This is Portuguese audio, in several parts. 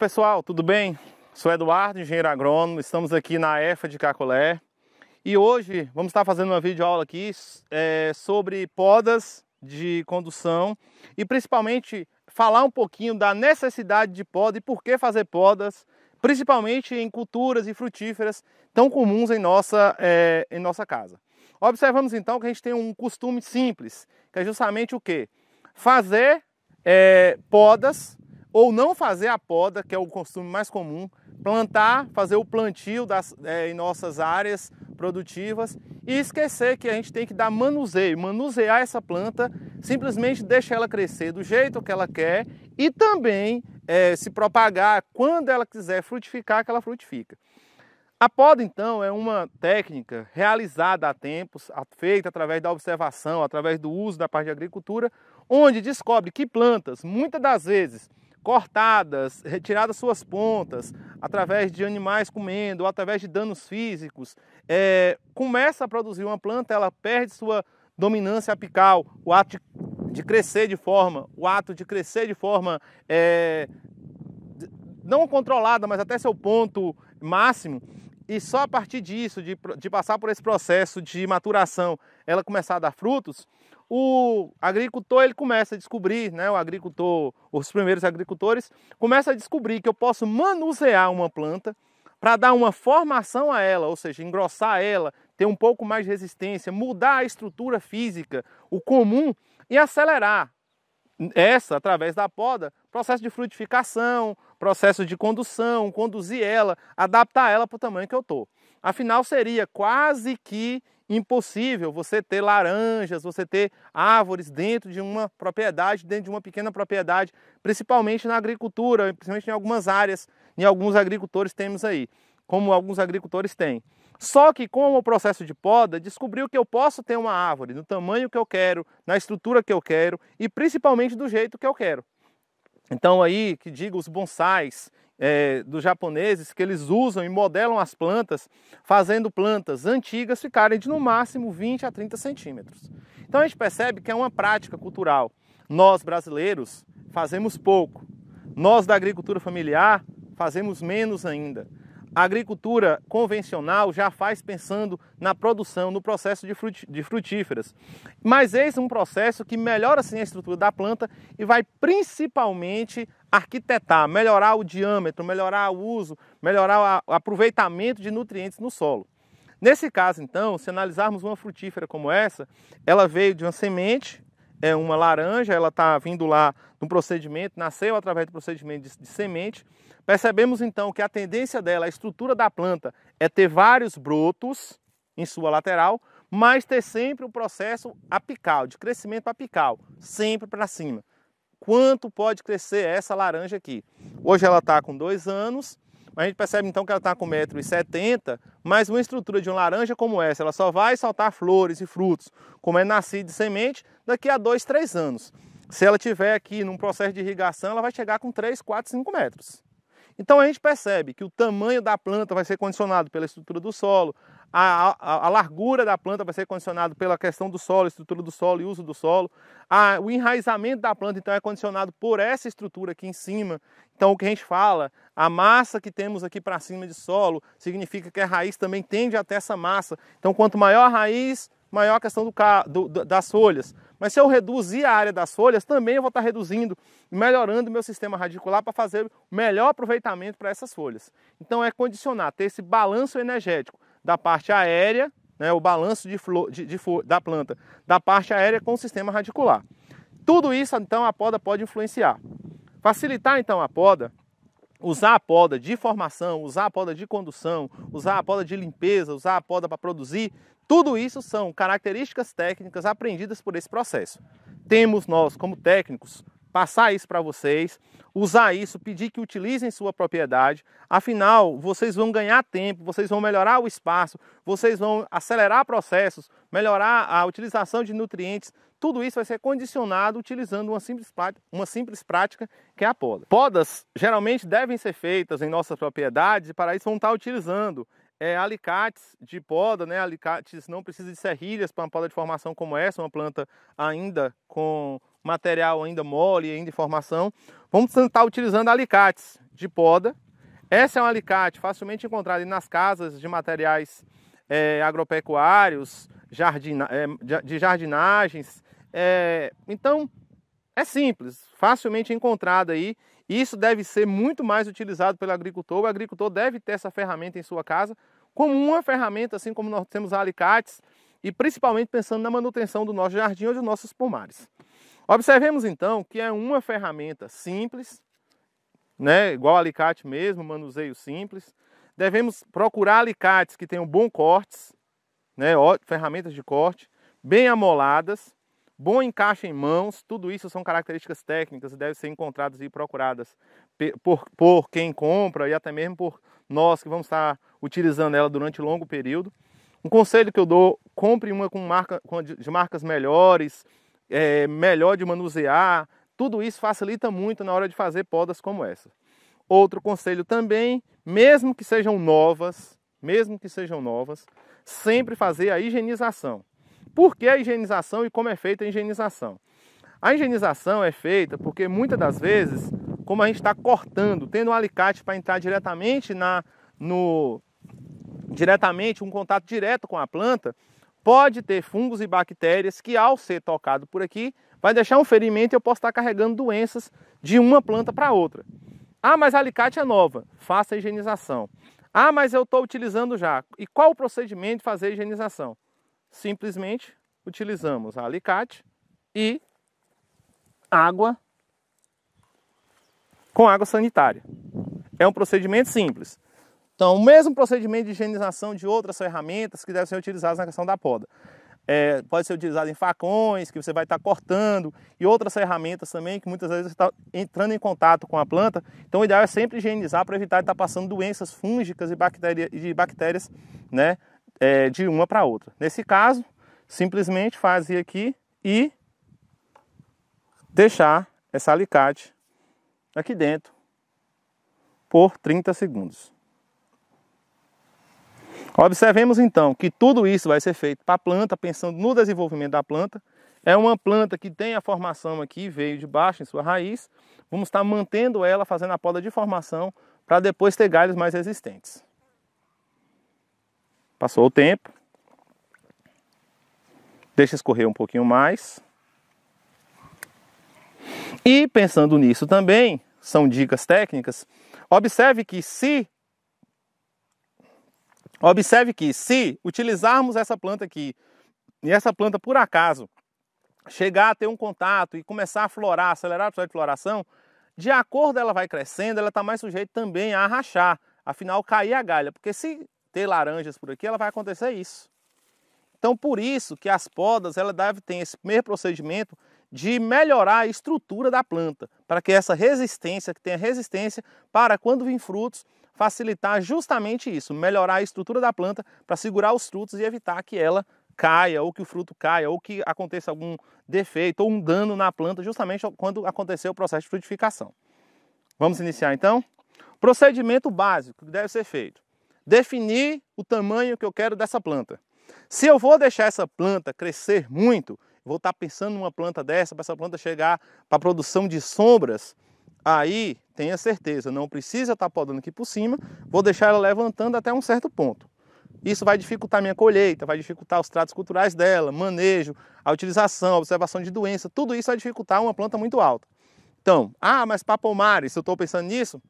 pessoal, tudo bem? Sou Eduardo, engenheiro agrônomo, estamos aqui na EFA de Cacolé e hoje vamos estar fazendo uma videoaula aqui é, sobre podas de condução e principalmente falar um pouquinho da necessidade de poda e por que fazer podas, principalmente em culturas e frutíferas tão comuns em nossa, é, em nossa casa. Observamos então que a gente tem um costume simples, que é justamente o que? Fazer é, podas ou não fazer a poda, que é o costume mais comum, plantar, fazer o plantio das, é, em nossas áreas produtivas e esquecer que a gente tem que dar manuseio, manusear essa planta, simplesmente deixar ela crescer do jeito que ela quer e também é, se propagar quando ela quiser frutificar, que ela frutifica. A poda, então, é uma técnica realizada há tempos, feita através da observação, através do uso da parte de agricultura, onde descobre que plantas, muitas das vezes, cortadas, retiradas suas pontas, através de animais comendo, ou através de danos físicos, é, começa a produzir uma planta, ela perde sua dominância apical, o ato de, de crescer de forma, o ato de crescer de forma é, não controlada, mas até seu ponto máximo. E só a partir disso, de, de passar por esse processo de maturação, ela começar a dar frutos, o agricultor ele começa a descobrir, né, o agricultor, os primeiros agricultores começa a descobrir que eu posso manusear uma planta para dar uma formação a ela, ou seja, engrossar ela, ter um pouco mais de resistência, mudar a estrutura física, o comum e acelerar essa através da poda, processo de frutificação, processo de condução, conduzir ela, adaptar ela para o tamanho que eu tô. Afinal seria quase que impossível você ter laranjas, você ter árvores dentro de uma propriedade, dentro de uma pequena propriedade, principalmente na agricultura, principalmente em algumas áreas, em alguns agricultores temos aí, como alguns agricultores têm. Só que com o processo de poda, descobriu que eu posso ter uma árvore no tamanho que eu quero, na estrutura que eu quero e principalmente do jeito que eu quero. Então aí que diga os bonsais é, dos japoneses que eles usam e modelam as plantas, fazendo plantas antigas ficarem de no máximo 20 a 30 centímetros. Então a gente percebe que é uma prática cultural. Nós brasileiros fazemos pouco. Nós da agricultura familiar fazemos menos ainda. A agricultura convencional já faz pensando na produção, no processo de, frutíferas. Mas esse é um processo que melhora assim a estrutura da planta e vai principalmente arquitetar, melhorar o diâmetro, melhorar o uso, melhorar o aproveitamento de nutrientes no solo. Nesse caso, então, se analisarmos uma frutífera como essa, ela veio de uma semente, é uma laranja, ela está vindo lá de um procedimento, nasceu através do procedimento de, de semente. Percebemos então que a tendência dela, a estrutura da planta, é ter vários brotos em sua lateral, mas ter sempre o um processo apical, de crescimento apical, sempre para cima quanto pode crescer essa laranja aqui. Hoje ela está com dois anos, a gente percebe então que ela está com 1,70m, mas uma estrutura de uma laranja como essa, ela só vai soltar flores e frutos, como é nascido de semente, daqui a 2, 3 anos. Se ela tiver aqui num processo de irrigação, ela vai chegar com 3, 4, 5 metros. Então a gente percebe que o tamanho da planta vai ser condicionado pela estrutura do solo, a, a, a largura da planta vai ser condicionado pela questão do solo, estrutura do solo e uso do solo. A, o enraizamento da planta então é condicionado por essa estrutura aqui em cima. Então o que a gente fala, a massa que temos aqui para cima de solo significa que a raiz também tende até essa massa. Então quanto maior a raiz, maior a questão do, do, das folhas. Mas se eu reduzir a área das folhas, também eu vou estar reduzindo, melhorando o meu sistema radicular para fazer melhor aproveitamento para essas folhas. Então é condicionar, ter esse balanço energético da parte aérea, né, o balanço de flor, de, de flor, da planta, da parte aérea com o sistema radicular. Tudo isso, então, a poda pode influenciar. Facilitar, então, a poda usar a poda de formação, usar a poda de condução, usar a poda de limpeza, usar a poda para produzir, tudo isso são características técnicas aprendidas por esse processo. Temos nós, como técnicos, passar isso para vocês, usar isso, pedir que utilizem sua propriedade. Afinal, vocês vão ganhar tempo, vocês vão melhorar o espaço, vocês vão acelerar processos, melhorar a utilização de nutrientes. Tudo isso vai ser condicionado utilizando uma simples, prática, uma simples prática que é a poda. Podas geralmente devem ser feitas em nossas propriedades e para isso vão estar utilizando é, alicates de poda, né? alicates não precisa de serrilhas para uma poda de formação como essa, uma planta ainda com material ainda mole, ainda em formação. Vamos estar utilizando alicates de poda. Essa é um alicate facilmente encontrado nas casas de materiais é, agropecuários, jardina, é, de jardinagens, é, então, é simples, facilmente encontrado aí. Isso deve ser muito mais utilizado pelo agricultor. O agricultor deve ter essa ferramenta em sua casa como uma ferramenta, assim como nós temos alicates e principalmente pensando na manutenção do nosso jardim ou dos nossos pomares. Observemos então que é uma ferramenta simples, né, igual alicate mesmo, manuseio simples. Devemos procurar alicates que tenham bom cortes, né, ferramentas de corte, bem amoladas Bom encaixe em mãos, tudo isso são características técnicas e devem ser encontradas e procuradas por, por quem compra e até mesmo por nós que vamos estar utilizando ela durante longo período. Um conselho que eu dou: compre uma com marca, de marcas melhores, é, melhor de manusear. Tudo isso facilita muito na hora de fazer podas como essa. Outro conselho também: mesmo que sejam novas, mesmo que sejam novas, sempre fazer a higienização. Por que a higienização e como é feita a higienização? A higienização é feita porque muitas das vezes, como a gente está cortando, tendo um alicate para entrar diretamente na no diretamente um contato direto com a planta, pode ter fungos e bactérias que ao ser tocado por aqui, vai deixar um ferimento e eu posso estar carregando doenças de uma planta para outra. Ah, mas a alicate é nova, faça a higienização. Ah, mas eu estou utilizando já. E qual o procedimento de fazer a higienização? simplesmente utilizamos alicate e água com água sanitária. É um procedimento simples. Então, o mesmo procedimento de higienização de outras ferramentas que devem ser utilizadas na questão da poda. É, pode ser utilizado em facões, que você vai estar cortando, e outras ferramentas também, que muitas vezes está entrando em contato com a planta. Então, o ideal é sempre higienizar para evitar estar passando doenças fúngicas e, bactéria, e de bactérias né, é, de uma para outra. Nesse caso, simplesmente fazer aqui e deixar essa alicate aqui dentro por 30 segundos. Observemos então que tudo isso vai ser feito para a planta, pensando no desenvolvimento da planta. É uma planta que tem a formação aqui, veio de baixo em sua raiz. Vamos estar mantendo ela, fazendo a poda de formação, para depois ter galhos mais resistentes. Passou o tempo. Deixa escorrer um pouquinho mais. E pensando nisso também, são dicas técnicas. Observe que se Observe que se utilizarmos essa planta aqui e essa planta por acaso chegar a ter um contato e começar a florar, acelerar a processo de floração, de acordo ela vai crescendo, ela está mais sujeita também a rachar, afinal cair a galha, porque se ter laranjas por aqui, ela vai acontecer isso. Então, por isso que as podas ela deve ter esse primeiro procedimento de melhorar a estrutura da planta, para que essa resistência, que tenha resistência para quando vir frutos, facilitar justamente isso, melhorar a estrutura da planta para segurar os frutos e evitar que ela caia, ou que o fruto caia, ou que aconteça algum defeito ou um dano na planta, justamente quando acontecer o processo de frutificação. Vamos iniciar então? Procedimento básico que deve ser feito definir o tamanho que eu quero dessa planta. Se eu vou deixar essa planta crescer muito, vou estar tá pensando numa planta dessa para essa planta chegar para a produção de sombras, aí tenha certeza, não precisa estar tá podando aqui por cima, vou deixar ela levantando até um certo ponto. Isso vai dificultar minha colheita, vai dificultar os tratos culturais dela, manejo, a utilização, a observação de doença, tudo isso vai dificultar uma planta muito alta. Então, ah, mas para pomares, eu estou pensando nisso,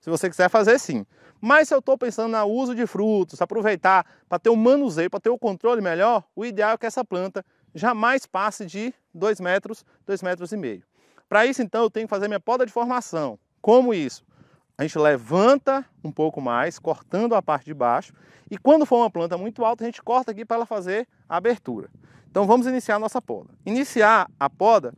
se você quiser fazer, sim. Mas se eu estou pensando no uso de frutos, aproveitar para ter o um manuseio, para ter o um controle melhor, o ideal é que essa planta jamais passe de 2 metros, 2 metros e meio. Para isso, então, eu tenho que fazer minha poda de formação. Como isso? A gente levanta um pouco mais, cortando a parte de baixo, e quando for uma planta muito alta, a gente corta aqui para ela fazer a abertura. Então vamos iniciar a nossa poda. Iniciar a poda,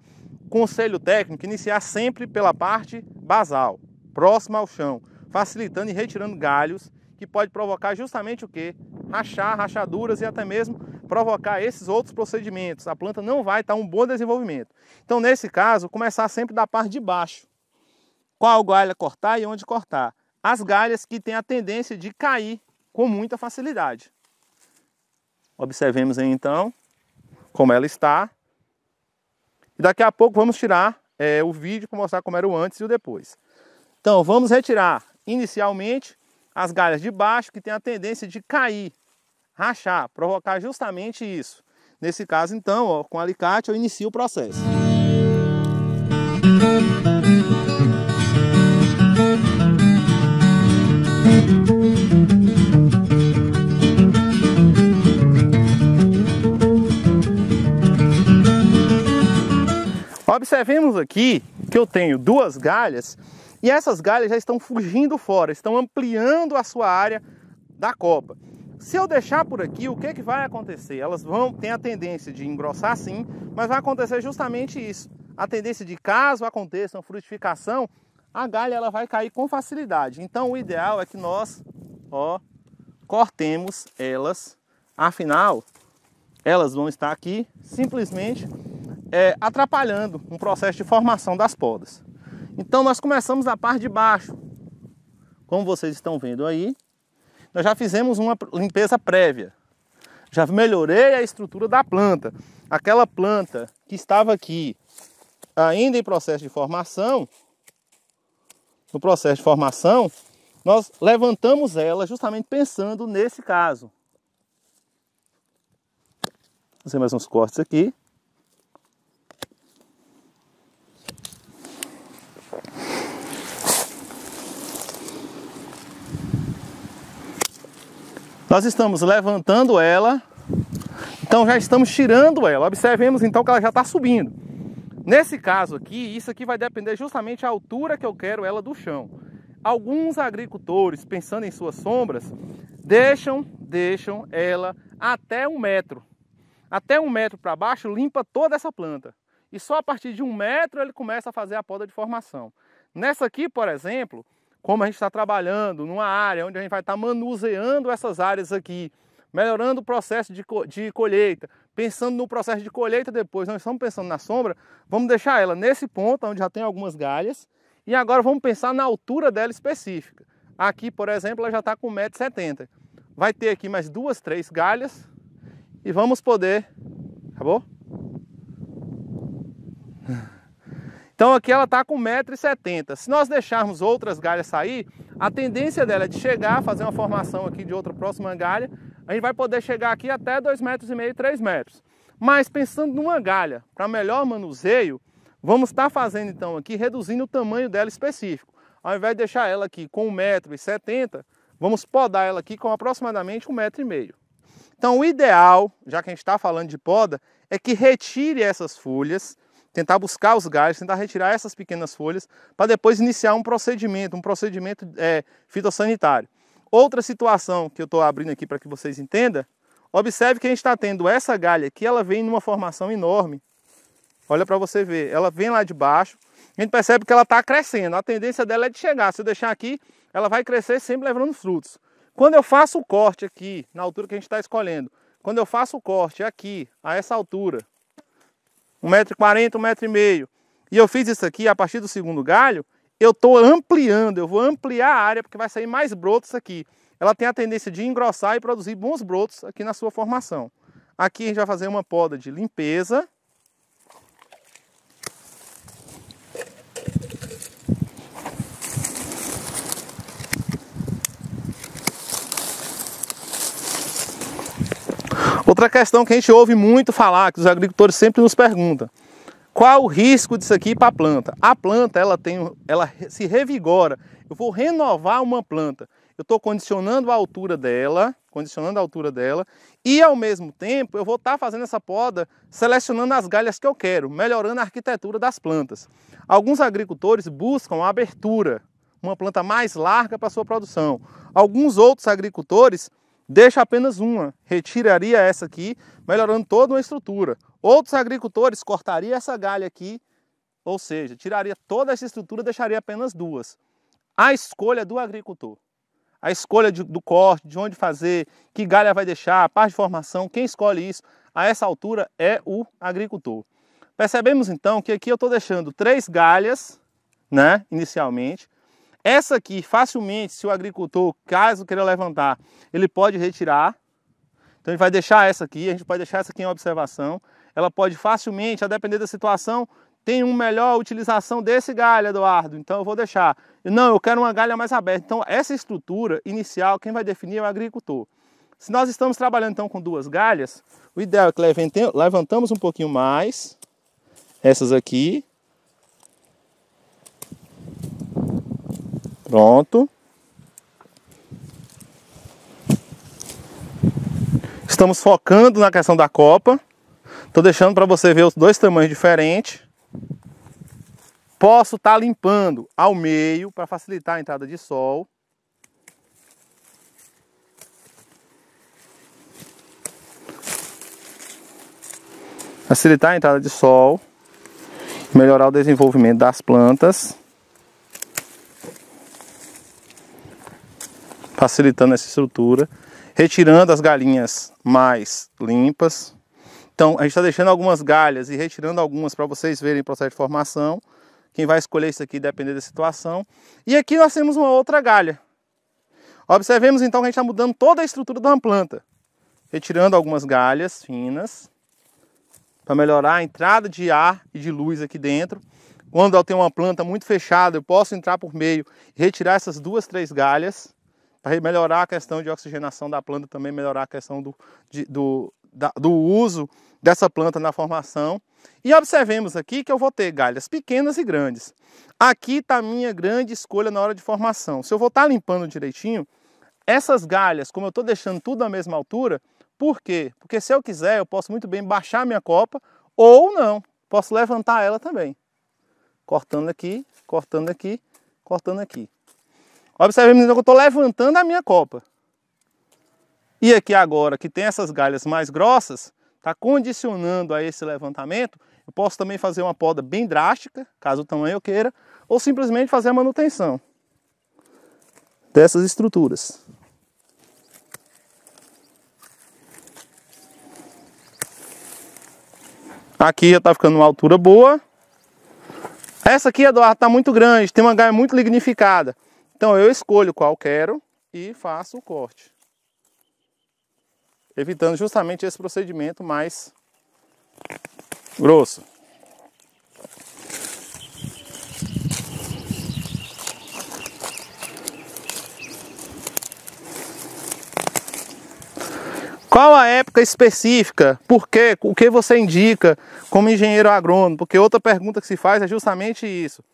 conselho técnico, iniciar sempre pela parte basal, próxima ao chão, facilitando e retirando galhos que pode provocar justamente o que? Rachar, rachaduras e até mesmo provocar esses outros procedimentos. A planta não vai estar um bom desenvolvimento. Então, nesse caso, começar sempre da parte de baixo. Qual galha cortar e onde cortar? As galhas que têm a tendência de cair com muita facilidade. Observemos aí, então como ela está. E daqui a pouco vamos tirar é, o vídeo para mostrar como era o antes e o depois. Então vamos retirar inicialmente as galhas de baixo que tem a tendência de cair, rachar, provocar justamente isso. Nesse caso então, ó, com o alicate eu inicio o processo. Observemos aqui que eu tenho duas galhas e essas galhas já estão fugindo fora, estão ampliando a sua área da copa. Se eu deixar por aqui, o que, é que vai acontecer? Elas vão ter a tendência de engrossar sim, mas vai acontecer justamente isso. A tendência de caso aconteça uma frutificação, a galha ela vai cair com facilidade. Então o ideal é que nós, ó, cortemos elas. Afinal, elas vão estar aqui simplesmente é, atrapalhando um processo de formação das podas. Então nós começamos da parte de baixo. Como vocês estão vendo aí, nós já fizemos uma limpeza prévia. Já melhorei a estrutura da planta. Aquela planta que estava aqui ainda em processo de formação, no processo de formação, nós levantamos ela justamente pensando nesse caso. Fazer mais uns cortes aqui. Nós estamos levantando ela, então já estamos tirando ela. Observemos então que ela já está subindo. Nesse caso aqui, isso aqui vai depender justamente da altura que eu quero ela do chão. Alguns agricultores, pensando em suas sombras, deixam, deixam ela até um metro. Até um metro para baixo, limpa toda essa planta. E só a partir de um metro ele começa a fazer a poda de formação. Nessa aqui, por exemplo, como a gente está trabalhando numa área onde a gente vai estar tá manuseando essas áreas aqui, melhorando o processo de, de colheita, pensando no processo de colheita depois, nós estamos pensando na sombra, vamos deixar ela nesse ponto onde já tem algumas galhas e agora vamos pensar na altura dela específica. Aqui, por exemplo, ela já está com 1,70m. Vai ter aqui mais duas, três galhas e vamos poder... Acabou? Então aqui ela está com 1,70m. Se nós deixarmos outras galhas sair, a tendência dela é de chegar, fazer uma formação aqui de outra próxima galha, a gente vai poder chegar aqui até 2,5 metros, 3 metros. Mas pensando numa galha, para melhor manuseio, vamos estar tá fazendo então aqui, reduzindo o tamanho dela específico. Ao invés de deixar ela aqui com 1,70m, vamos podar ela aqui com aproximadamente 1,5m. Então o ideal, já que a gente está falando de poda, é que retire essas folhas, tentar buscar os galhos, tentar retirar essas pequenas folhas, para depois iniciar um procedimento, um procedimento é, fitossanitário. Outra situação que eu estou abrindo aqui para que vocês entendam, observe que a gente está tendo essa galha aqui, ela vem numa formação enorme. Olha para você ver, ela vem lá de baixo, a gente percebe que ela está crescendo, a tendência dela é de chegar, se eu deixar aqui, ela vai crescer sempre levando frutos. Quando eu faço o corte aqui, na altura que a gente está escolhendo, quando eu faço o corte aqui, a essa altura, 1,40m, 1,5m. E eu fiz isso aqui a partir do segundo galho, eu estou ampliando, eu vou ampliar a área porque vai sair mais brotos aqui. Ela tem a tendência de engrossar e produzir bons brotos aqui na sua formação. Aqui a gente vai fazer uma poda de limpeza, Outra questão que a gente ouve muito falar, que os agricultores sempre nos perguntam, qual o risco disso aqui para a planta? A planta ela tem, ela se revigora. Eu vou renovar uma planta. Eu estou condicionando a altura dela, condicionando a altura dela, e ao mesmo tempo eu vou estar tá fazendo essa poda, selecionando as galhas que eu quero, melhorando a arquitetura das plantas. Alguns agricultores buscam a abertura, uma planta mais larga para sua produção. Alguns outros agricultores deixa apenas uma, retiraria essa aqui, melhorando toda uma estrutura. Outros agricultores cortariam essa galha aqui, ou seja, tiraria toda essa estrutura, deixaria apenas duas. A escolha do agricultor, a escolha de, do corte, de onde fazer, que galha vai deixar, a parte de formação, quem escolhe isso, a essa altura é o agricultor. Percebemos então que aqui eu estou deixando três galhas, né, inicialmente, essa aqui, facilmente, se o agricultor, caso queira levantar, ele pode retirar. Então, ele vai deixar essa aqui, a gente pode deixar essa aqui em observação. Ela pode facilmente, a depender da situação, tem uma melhor utilização desse galho, Eduardo. Então, eu vou deixar. Não, eu quero uma galha mais aberta. Então, essa estrutura inicial, quem vai definir é o agricultor. Se nós estamos trabalhando, então, com duas galhas, o ideal é que levantamos um pouquinho mais, essas aqui, Pronto. Estamos focando na questão da copa. Estou deixando para você ver os dois tamanhos diferentes. Posso estar tá limpando ao meio para facilitar a entrada de sol. Facilitar a entrada de sol, melhorar o desenvolvimento das plantas. facilitando essa estrutura, retirando as galinhas mais limpas. Então, a gente está deixando algumas galhas e retirando algumas para vocês verem o processo de formação. Quem vai escolher isso aqui depender da situação. E aqui nós temos uma outra galha. Observemos então que a gente está mudando toda a estrutura de uma planta. Retirando algumas galhas finas para melhorar a entrada de ar e de luz aqui dentro. Quando eu tenho uma planta muito fechada, eu posso entrar por meio e retirar essas duas, três galhas para melhorar a questão de oxigenação da planta, também melhorar a questão do, de, do, da, do uso dessa planta na formação. E observemos aqui que eu vou ter galhas pequenas e grandes. Aqui está a minha grande escolha na hora de formação. Se eu vou estar tá limpando direitinho, essas galhas, como eu estou deixando tudo na mesma altura, por quê? Porque se eu quiser, eu posso muito bem baixar minha copa ou não, posso levantar ela também. Cortando aqui, cortando aqui, cortando aqui. Observe, menino, que eu estou levantando a minha copa. E aqui agora, que tem essas galhas mais grossas, está condicionando a esse levantamento, eu posso também fazer uma poda bem drástica, caso o tamanho eu queira, ou simplesmente fazer a manutenção dessas estruturas. Aqui já está ficando uma altura boa. Essa aqui, Eduardo, está muito grande, tem uma galha muito lignificada. Então eu escolho qual quero e faço o corte. Evitando justamente esse procedimento mais grosso. Qual a época específica? Por quê? O que você indica como engenheiro agrônomo? Porque outra pergunta que se faz é justamente isso.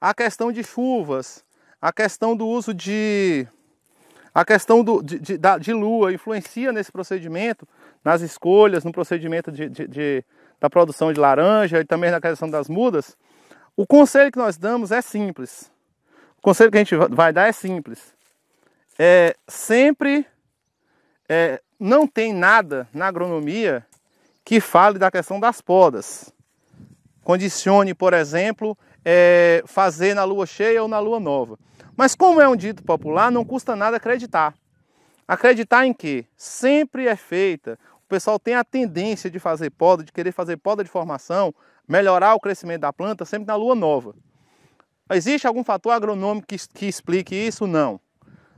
A questão de chuvas a questão do uso de. A questão do, de, de, da, de lua influencia nesse procedimento, nas escolhas, no procedimento de, de, da produção de laranja e também na questão das mudas. O conselho que nós damos é simples. O conselho que a gente vai dar é simples. É sempre. É, não tem nada na agronomia que fale da questão das podas. Condicione, por exemplo, é, fazer na lua cheia ou na lua nova. Mas como é um dito popular, não custa nada acreditar. Acreditar em que sempre é feita. O pessoal tem a tendência de fazer poda, de querer fazer poda de formação, melhorar o crescimento da planta sempre na lua nova. Existe algum fator agronômico que, que explique isso? Não.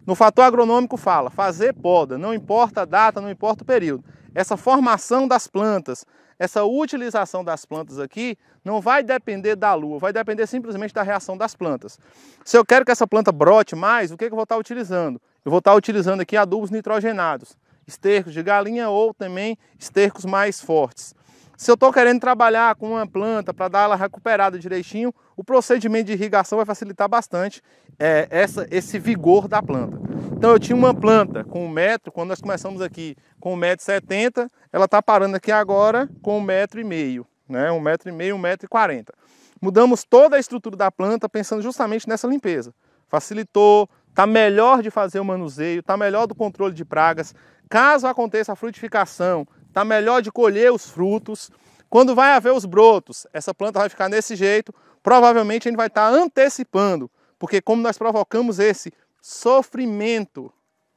No fator agronômico fala, fazer poda, não importa a data, não importa o período. Essa formação das plantas, essa utilização das plantas aqui não vai depender da lua, vai depender simplesmente da reação das plantas. Se eu quero que essa planta brote mais, o que, que eu vou estar utilizando? Eu vou estar utilizando aqui adubos nitrogenados, estercos de galinha ou também estercos mais fortes. Se eu estou querendo trabalhar com uma planta para dar ela recuperada direitinho, o procedimento de irrigação vai facilitar bastante é, essa, esse vigor da planta. Então eu tinha uma planta com um metro, quando nós começamos aqui com um e setenta, ela está parando aqui agora com um metro e meio, né? Um metro e meio, um metro e quarenta. Mudamos toda a estrutura da planta pensando justamente nessa limpeza. Facilitou, está melhor de fazer o manuseio, está melhor do controle de pragas. Caso aconteça a frutificação, está melhor de colher os frutos. Quando vai haver os brotos, essa planta vai ficar desse jeito. Provavelmente a gente vai estar tá antecipando, porque como nós provocamos esse sofrimento,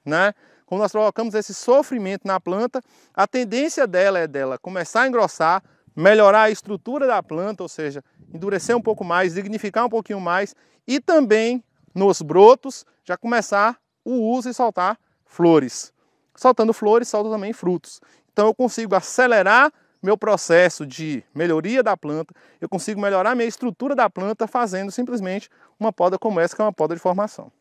né? Como nós provocamos esse sofrimento na planta, a tendência dela é dela começar a engrossar, melhorar a estrutura da planta, ou seja, endurecer um pouco mais, dignificar um pouquinho mais e também nos brotos já começar o uso e soltar flores. Soltando flores, solta também frutos. Então eu consigo acelerar meu processo de melhoria da planta, eu consigo melhorar minha estrutura da planta fazendo simplesmente uma poda como essa, que é uma poda de formação.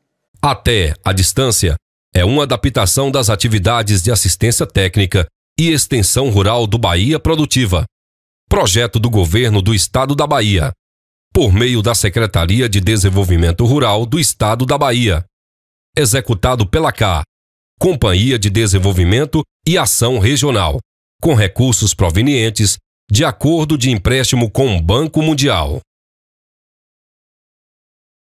Até a distância é uma adaptação das atividades de assistência técnica e extensão rural do Bahia Produtiva. Projeto do Governo do Estado da Bahia, por meio da Secretaria de Desenvolvimento Rural do Estado da Bahia. Executado pela CA, Companhia de Desenvolvimento e ação regional, com recursos provenientes de acordo de empréstimo com o Banco Mundial.